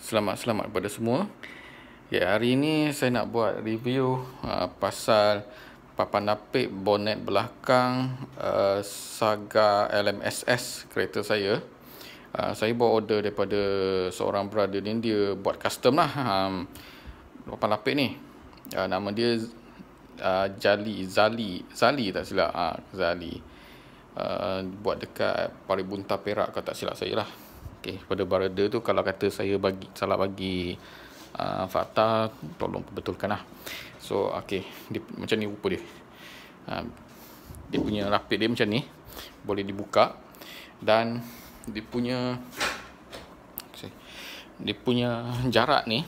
Selamat-selamat kepada semua. Ya, hari ini saya nak buat review uh, pasal papan napik bonnet belakang uh, Saga LMSS kereta saya. Uh, saya buat order daripada seorang brother ni dia buat custom lah um, papan napik ni. Uh, nama dia uh, Jali Zali Zali tak silap uh, Zali. Uh, buat dekat Paribunta Perak kalau tak silap saya lah. Okey pada brother tu kalau kata saya bagi salah bagi uh, fakta tolong perbetulkan lah. so okey macam ni rupa dia uh, dia punya rapid dia macam ni boleh dibuka dan dia punya dia punya jarak ni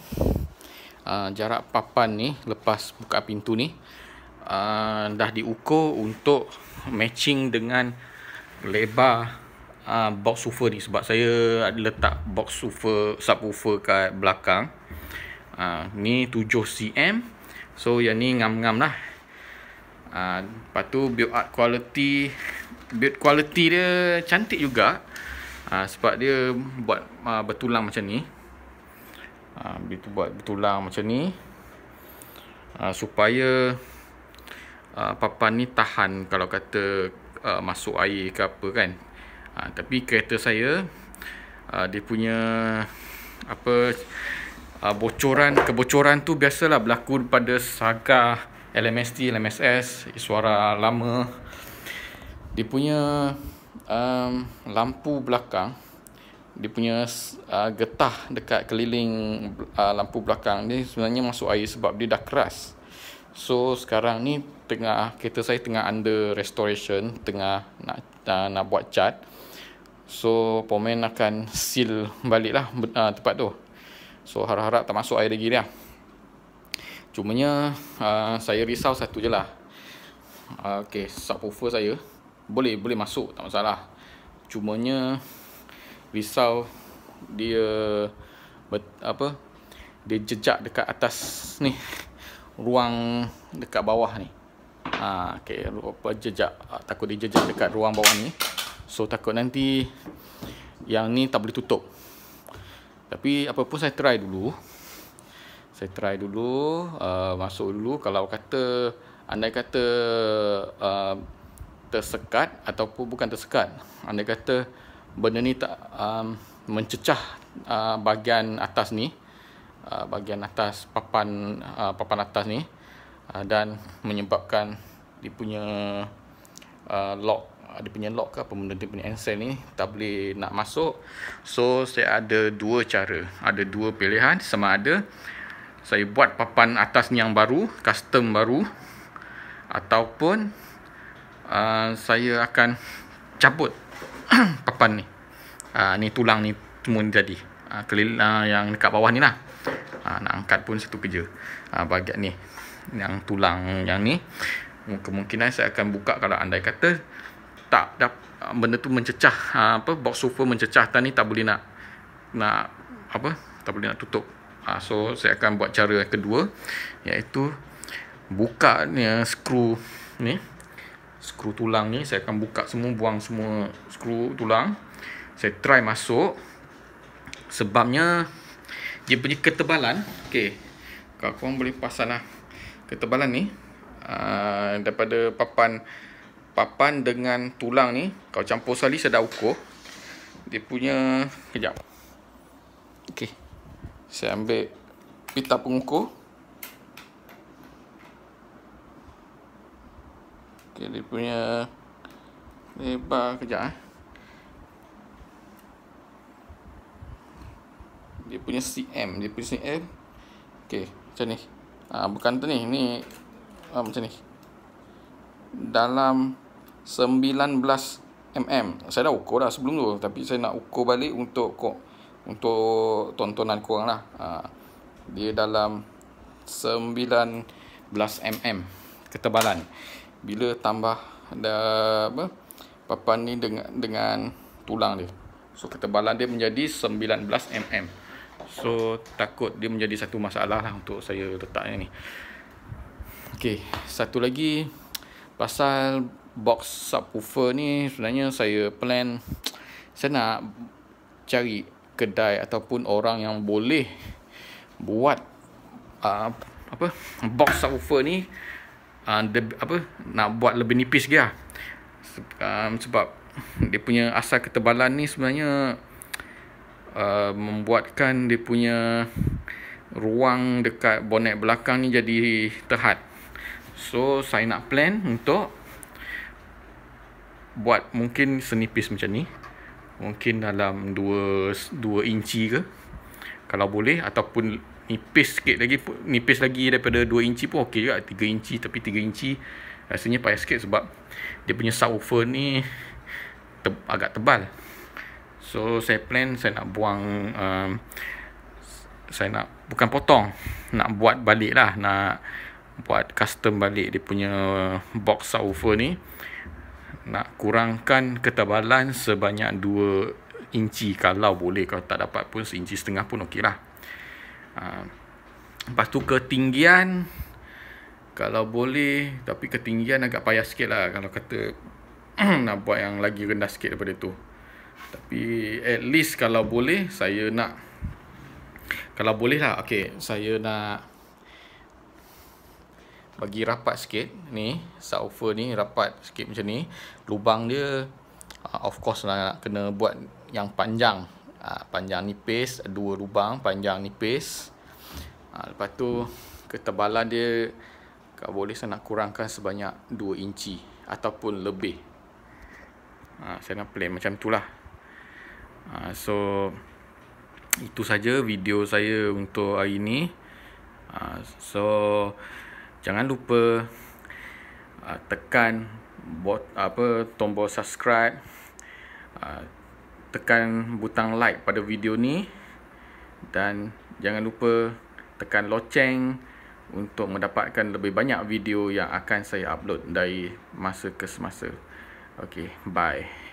uh, jarak papan ni lepas buka pintu ni uh, dah diukur untuk matching dengan lebar uh, box subwoofer ni sebab saya letak box subwoofer subwoofer kat belakang. Uh, ni 7 cm. So yang ni ngam-ngam lah. Uh, lepas tu build art quality build quality dia cantik juga uh, sebab dia buat uh, bertulang macam ni dia uh, tu buat bertulang macam ni uh, supaya uh, papan ni tahan kalau kata uh, masuk air ke apa kan ha, tapi kereta saya ha, dia punya apa ha, bocoran kebocoran tu biasalah berlaku pada saga LMST LMSS suara lama dia punya um, lampu belakang dia punya uh, getah dekat keliling uh, lampu belakang ni sebenarnya masuk air sebab dia dah keras. So sekarang ni tengah kereta saya tengah under restoration, tengah nak uh, nak buat cat. So pomen akan seal balik lah uh, ah, tempat tu So harap-harap tak masuk air lagi dia Cumanya uh, saya risau satu je lah uh, Okay subwoofer saya Boleh boleh masuk tak masalah Cumanya risau dia bet, apa Dia jejak dekat atas ni Ruang dekat bawah ni uh, Okay apa, jejak takut dia jejak dekat ruang bawah ni So takut nanti yang ni tak boleh tutup. Tapi apa pun saya try dulu. Saya try dulu, uh, masuk dulu kalau kata andai kata uh, tersekat ataupun bukan tersekat. Andai kata benda ni tak um, mencecah uh, bahagian atas ni uh, bahagian atas papan uh, papan atas ni uh, dan menyebabkan dia punya lock ada punya lock ke apa benda punya ensel ni tak boleh nak masuk so saya ada dua cara ada dua pilihan sama ada saya buat papan atas ni yang baru custom baru ataupun uh, saya akan cabut papan ni uh, ni tulang ni semua ni tadi uh, kelil, uh, yang dekat bawah ni lah uh, nak angkat pun satu kerja uh, bahagian ni yang tulang yang ni kemungkinan saya akan buka kalau andai kata tak dah benda tu mencecah ah, apa box sofa mencecah tadi tak boleh nak nak apa tak boleh nak tutup. Ha, so saya akan buat cara yang kedua iaitu buka ni skru ni skru tulang ni saya akan buka semua buang semua skru tulang. Saya try masuk sebabnya dia punya ketebalan. Okey. Kau kau boleh pasanglah ketebalan ni uh, daripada papan papan dengan tulang ni kau campur sali saya dah ukur dia punya kejap ok saya ambil pita pengukur ok dia punya lebar kejap eh. dia punya CM dia punya CM ok macam ni ha, bukan tu ni ni ha, macam ni dalam 19mm Saya dah ukur dah sebelum tu Tapi saya nak ukur balik untuk kok Untuk tontonan kau lah ha. Dia dalam 19mm Ketebalan Bila tambah ada apa Papan ni dengan, dengan Tulang dia So ketebalan dia menjadi 19mm So takut dia menjadi satu masalah lah Untuk saya letaknya ni okey Satu lagi Pasal box subwoofer ni sebenarnya saya plan saya nak cari kedai ataupun orang yang boleh buat uh, apa box subwoofer ni uh, de, apa nak buat lebih nipis dia lah. um, sebab dia punya asal ketebalan ni sebenarnya uh, membuatkan dia punya ruang dekat bonet belakang ni jadi terhad so saya nak plan untuk buat mungkin senipis macam ni mungkin dalam 2 2 inci ke kalau boleh ataupun nipis sikit lagi nipis lagi daripada 2 inci pun okey juga 3 inci tapi 3 inci rasanya payah sikit sebab dia punya subwoofer ni te, agak tebal so saya plan saya nak buang um, saya nak bukan potong nak buat balik lah nak buat custom balik dia punya box subwoofer ni nak kurangkan ketebalan sebanyak 2 inci kalau boleh kalau tak dapat pun 1 inci setengah pun ok lah uh, lepas tu ketinggian kalau boleh tapi ketinggian agak payah sikit lah kalau kata nak buat yang lagi rendah sikit daripada tu tapi at least kalau boleh saya nak kalau boleh lah okey saya nak bagi rapat sikit ni subwoofer ni rapat sikit macam ni lubang dia uh, of course lah nak kena buat yang panjang uh, panjang nipis dua lubang panjang nipis uh, lepas tu ketebalan dia kalau boleh saya nak kurangkan sebanyak 2 inci ataupun lebih saya nak play macam tu lah so itu saja video saya untuk hari ini. so so jangan lupa uh, tekan bot apa tombol subscribe uh, tekan butang like pada video ni dan jangan lupa tekan loceng untuk mendapatkan lebih banyak video yang akan saya upload dari masa ke semasa okey bye